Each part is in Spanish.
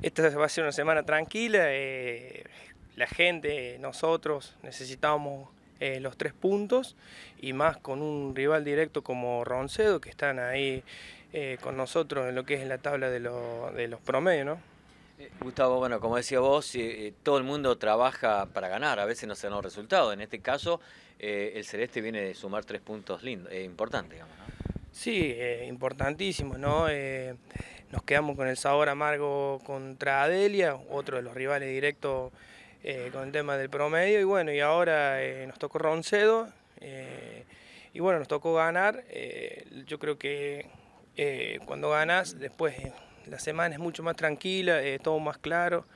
Esta va a ser una semana tranquila, eh, la gente, nosotros necesitamos eh, los tres puntos y más con un rival directo como Roncedo que están ahí eh, con nosotros en lo que es la tabla de, los promedios, ¿no? Gustavo, bueno, como decía vos, todo el mundo trabaja para ganar, a veces no se dan los resultados. En este caso, el Celeste viene de sumar tres puntos lindos, eh, importantes, digamos. ¿no? Sí, importantísimo, ¿no? Nos quedamos con el sabor amargo contra Adelia, otro de los rivales directos eh, con el tema del promedio. Y bueno, y ahora eh, nos tocó Roncedo. Eh, y bueno, nos tocó ganar. yo creo que cuando ganas, después la semana es mucho más tranquila, todo más claro.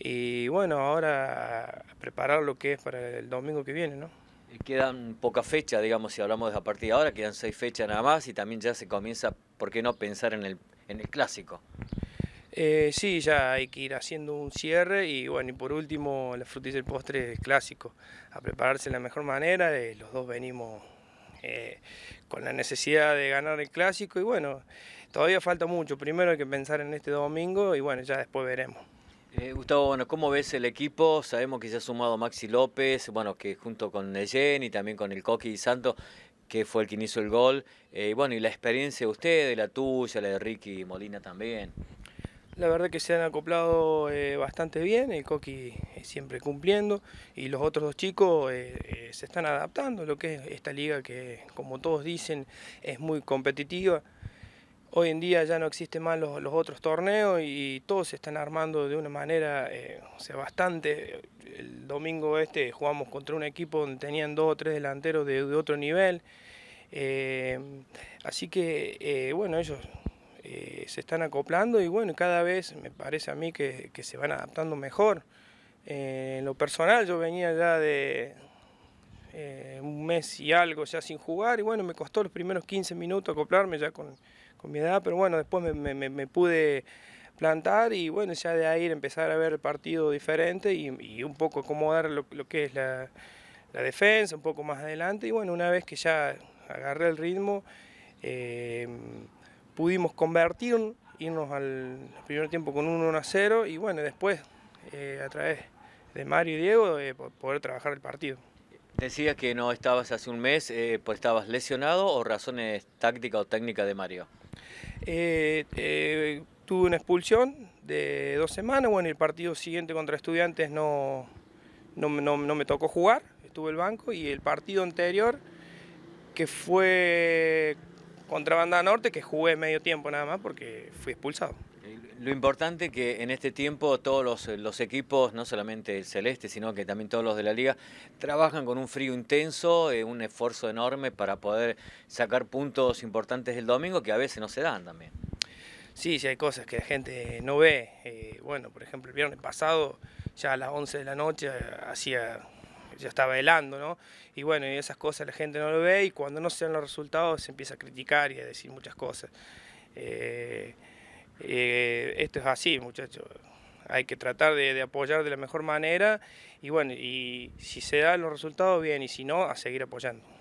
Y bueno, ahora preparar lo que es para el domingo que viene, ¿no? Quedan pocas fechas, digamos, si hablamos de a partida ahora, quedan seis fechas nada más y también ya se comienza, ¿por qué no pensar en el, en el clásico. Eh, sí, ya hay que ir haciendo un cierre y bueno, y por último la frutilla del postre clásico, a prepararse de la mejor manera, eh, los dos venimos eh, con la necesidad de ganar el clásico y bueno, todavía falta mucho, primero hay que pensar en este domingo y bueno, ya después veremos. Gustavo, bueno, ¿cómo ves el equipo? Sabemos que se ha sumado Maxi López, bueno, que junto con Neyen y también con el Coqui y Santo que fue el que hizo el gol. Eh, ...y bueno, y la experiencia de ustedes, la tuya, la de Ricky Molina también. La verdad que se han acoplado eh, bastante bien, el Coqui eh, siempre cumpliendo y los otros dos chicos se están adaptando lo que es esta liga que, como todos dicen, es muy competitiva. Hoy en día ya no existen más los, otros torneos y, todos se están armando de una manera, eh, o sea, bastante. El domingo este jugamos contra un equipo donde tenían dos o tres delanteros de, otro nivel. Eh, así que, eh, bueno, ellos se están acoplando y bueno, cada vez me parece a mí que, que se van adaptando mejor. en lo personal yo venía ya de, eh, un mes y algo ya sin jugar y bueno, me costó los primeros 15 minutos acoplarme ya con, mi edad, pero bueno, después me, pude plantar y bueno, ya de ahí empezar a ver el partido diferente y, un poco acomodar lo, que es la, defensa, un poco más adelante y bueno, una vez que ya agarré el ritmo, eh, pudimos convertirnos, al primer tiempo con 1 a 0 y bueno, después eh, a través de Mario y Diego poder trabajar el partido. Decía que no estabas hace un mes, eh, pues estabas lesionado o razones tácticas o técnicas de Mario. Eh, eh, tuve una expulsión de dos semanas, bueno, el partido siguiente contra estudiantes no, no, me tocó jugar, estuve el banco y el partido anterior, que fue contra Banda Norte, que jugué medio tiempo nada más porque fui expulsado. Lo importante que en este tiempo todos los, equipos, no solamente el celeste, sino que también todos los de la liga, trabajan con un frío intenso, eh, un esfuerzo enorme para poder sacar puntos importantes el domingo que a veces no se dan también. Sí, sí hay cosas que la gente no ve. Eh, bueno, por ejemplo, el viernes pasado, ya a las 11 de la noche, hacía ya está velando, ¿no? Y bueno, y esas cosas la gente no lo ve y cuando no se dan los resultados se empieza a criticar y a decir muchas cosas. Eh, eh, esto es así, muchachos. Hay que tratar de, de, apoyar de la mejor manera y bueno, y si se dan los resultados, bien, y si no, a seguir apoyando.